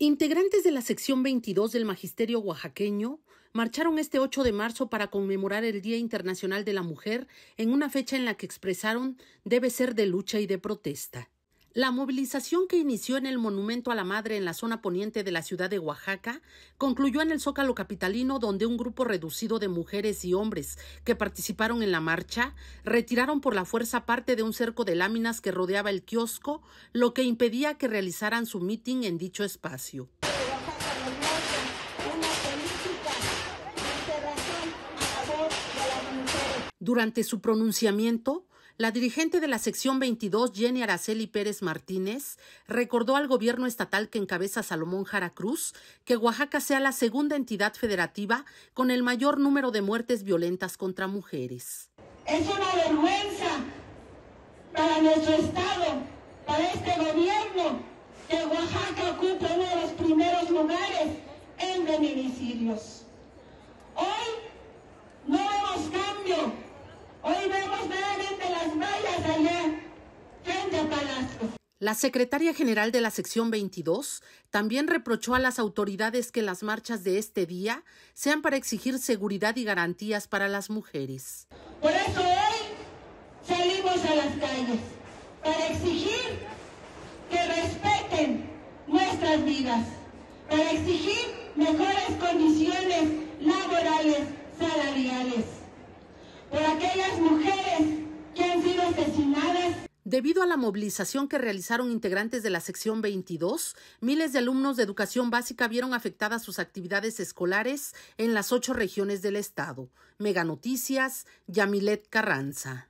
Integrantes de la sección 22 del Magisterio Oaxaqueño marcharon este 8 de marzo para conmemorar el Día Internacional de la Mujer en una fecha en la que expresaron debe ser de lucha y de protesta. La movilización que inició en el Monumento a la Madre en la zona poniente de la ciudad de Oaxaca concluyó en el Zócalo Capitalino donde un grupo reducido de mujeres y hombres que participaron en la marcha retiraron por la fuerza parte de un cerco de láminas que rodeaba el kiosco, lo que impedía que realizaran su mitin en dicho espacio. Durante su pronunciamiento, la dirigente de la sección 22, Jenny Araceli Pérez Martínez, recordó al gobierno estatal que encabeza Salomón Jara Cruz que Oaxaca sea la segunda entidad federativa con el mayor número de muertes violentas contra mujeres. Es una vergüenza para nuestro Estado, para este gobierno, que Oaxaca ocupe uno de los primeros lugares en feminicidios. La secretaria general de la sección 22 también reprochó a las autoridades que las marchas de este día sean para exigir seguridad y garantías para las mujeres. Por eso hoy salimos a las calles para exigir que respeten nuestras vidas, para exigir mejores condiciones laborales Debido a la movilización que realizaron integrantes de la sección 22, miles de alumnos de educación básica vieron afectadas sus actividades escolares en las ocho regiones del estado. Mega Noticias, Yamilet Carranza.